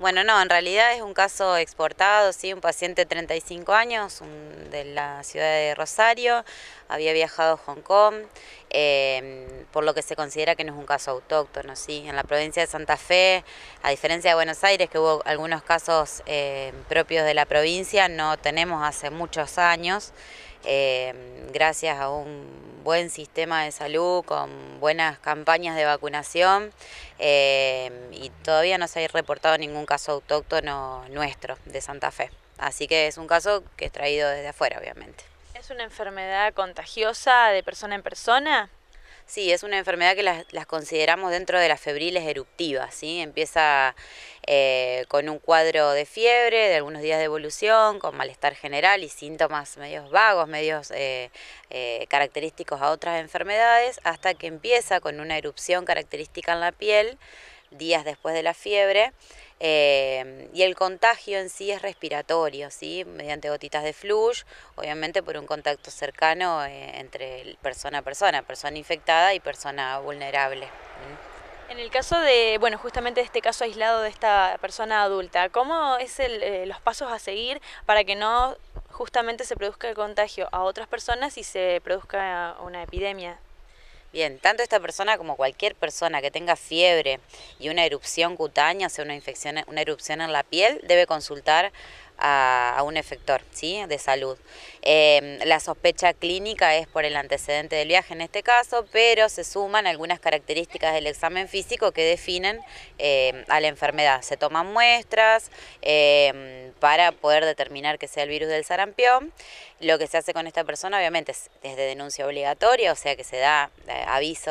Bueno, no, en realidad es un caso exportado, sí, un paciente de 35 años, de la ciudad de Rosario, había viajado a Hong Kong, em, por lo que se considera que no es un caso autóctono, sí. En la provincia de Santa Fe, a diferencia de Buenos Aires, que hubo algunos casos em, propios de la provincia, no tenemos hace muchos años. Em, gracias a un buen sistema de salud, con buenas campañas de vacunación em, y todavía no se ha reportado ningún caso autóctono nuestro de Santa Fe. Así que es un caso que es traído desde afuera, obviamente. ¿Es una enfermedad contagiosa de persona en persona? Sí, es una enfermedad que las, consideramos dentro de las febriles eruptivas, ¿sí? Empieza eh, con un cuadro de fiebre, de algunos días de evolución, con malestar general y síntomas medios vagos, medios eh, eh, característicos a otras enfermedades, hasta que empieza con una erupción característica en la piel días después de la fiebre Em, y el contagio en sí es respiratorio, ¿sí? mediante gotitas de flush, obviamente por un contacto cercano eh, entre persona a persona, persona infectada y persona vulnerable. En el caso de, bueno, justamente este caso aislado de esta persona adulta, ¿cómo es el, eh, los pasos a seguir para que no justamente se produzca el contagio a otras personas y se produzca una epidemia Bien, tanto esta persona como cualquier persona que tenga fiebre y una erupción cutánea, sea, una, infección, una erupción en la piel, debe consultar a, un efector ¿sí? de salud. Em, la sospecha clínica es por el antecedente del viaje en este caso, pero se suman algunas características del examen físico que definen em, a la enfermedad. Se toman muestras em, para poder determinar que sea el virus del sarampión. Lo que se hace con esta persona obviamente es desde denuncia obligatoria, o sea que se da eh, aviso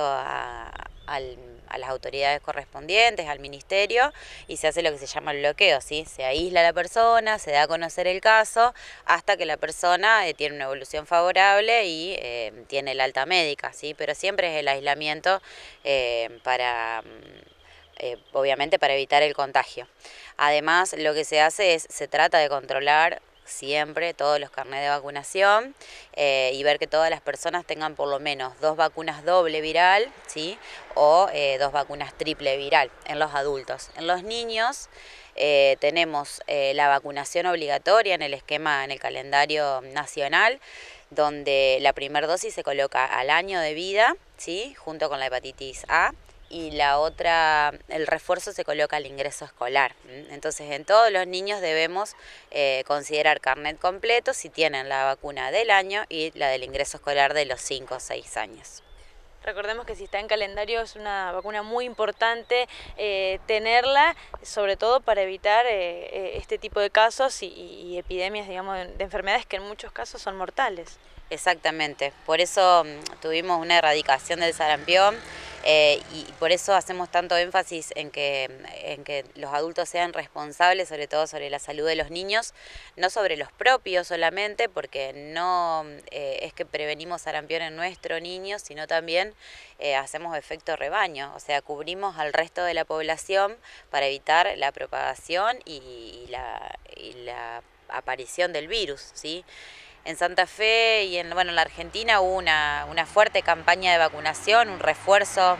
al a las autoridades correspondientes, al ministerio, y se hace lo que se llama el bloqueo, ¿sí? Se aísla la persona, se da a conocer el caso, hasta que la persona eh, tiene una evolución favorable y eh, tiene el alta médica, ¿sí? Pero siempre es el aislamiento eh, para... Mm, obviamente para evitar el contagio. Además, lo que se hace es, se trata de controlar siempre todos los carnets de vacunación eh, y ver que todas las personas tengan por lo menos dos vacunas doble viral, ¿sí? O eh, dos vacunas triple viral en los adultos. En los niños eh, tenemos la vacunación obligatoria en el esquema, en el calendario nacional, donde la primera dosis se coloca al año de vida, ¿sí? Junto con la hepatitis A y la otra, el refuerzo se coloca al ingreso escolar. Entonces, en todos los niños debemos eh, considerar carnet completo si tienen la vacuna del año y la del ingreso escolar de los 5 o 6 años. Recordemos que si está en calendario es una vacuna muy importante eh, tenerla, sobre todo para evitar eh, este tipo de casos y, epidemias, de enfermedades que en muchos casos son mortales. Exactamente, por eso mm, tuvimos una erradicación del sarampión. Eh, y por eso hacemos tanto énfasis en que, en que los adultos sean responsables, sobre todo sobre la salud de los niños, no sobre los propios solamente, porque no eh, es que prevenimos sarampión en nuestro niño, sino también eh, hacemos efecto rebaño, o sea, cubrimos al resto de la población para evitar la propagación y, la, y la aparición del virus, ¿sí? en Santa Fe y en, bueno, la Argentina hubo una, fuerte campaña de vacunación, un refuerzo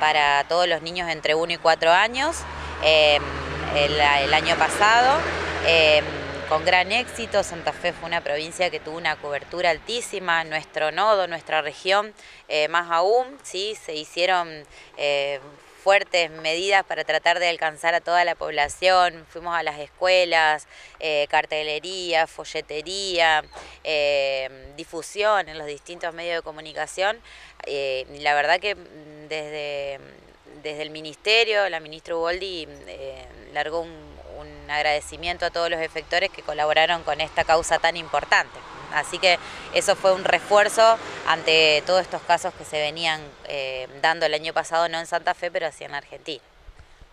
para todos los niños entre 1 y 4 años em, el, año pasado. Em, con gran éxito, Santa Fe fue una provincia que tuvo una cobertura altísima, nuestro nodo, nuestra región, eh, más aún, sí, se hicieron eh, fuertes medidas para tratar de alcanzar a toda la población. Fuimos a las escuelas, eh, cartelería, folletería, eh, difusión en los distintos medios de comunicación. Eh, la verdad que desde, desde el ministerio, la ministra Uboldi largó un agradecimiento a todos los efectores que colaboraron con esta causa tan importante. Así que eso fue un refuerzo ante todos estos casos que se venían eh, dando el año pasado, no en Santa Fe, pero así en Argentina.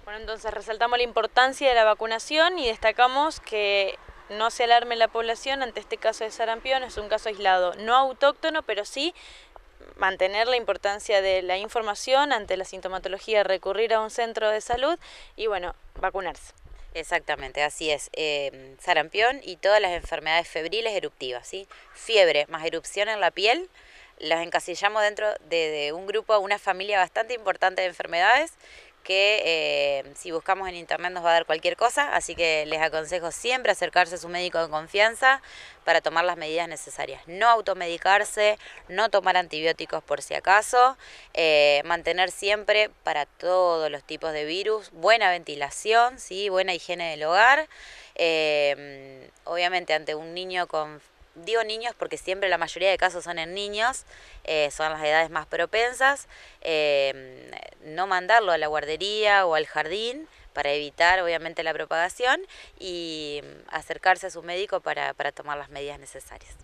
Bueno, entonces resaltamos la importancia de la vacunación y destacamos que no se alarme la población ante este caso de sarampión, es un caso aislado, no autóctono, pero sí mantener la importancia de la información ante la sintomatología, recurrir a un centro de salud y bueno, vacunarse. Exactamente, así es. Em, sarampión y todas las enfermedades febriles eruptivas, ¿sí? Fiebre más erupción en la piel, las encasillamos dentro de, de un grupo, una familia bastante importante de enfermedades que eh, si buscamos en internet nos va a dar cualquier cosa, así que les aconsejo siempre acercarse a su médico de confianza para tomar las medidas necesarias. No automedicarse, no tomar antibióticos por si acaso, eh, mantener siempre para todos los tipos de virus buena ventilación, ¿sí? buena higiene del hogar. Eh, obviamente ante un niño con digo niños porque siempre la mayoría de casos son en niños, eh, son las edades más propensas, em, no mandarlo a la guardería o al jardín para evitar obviamente la propagación y mm, acercarse a su médico para tomar las medidas necesarias.